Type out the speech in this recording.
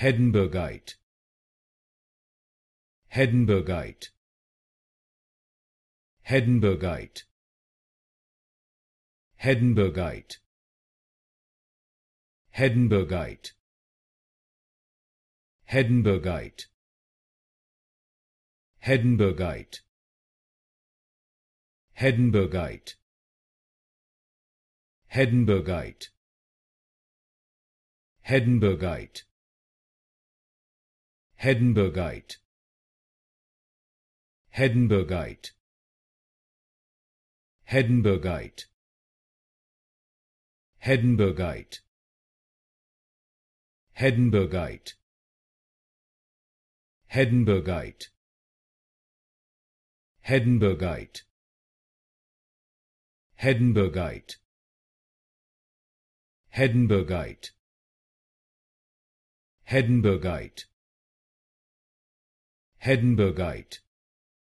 Hedinburgite Hedinburgite Hedinburgite Hedinburgite Hedinburgite Hedinburgite Hedinburgite Hedinburgite Hedinburgite Hedinburgite Hedinburgite Hedinburgite Hedinburgite Hedinburgite Hedinburgite Hedinburgite Hedinburgite Hedinburgite Hedinburgite Hedinburgite Hedenbergite.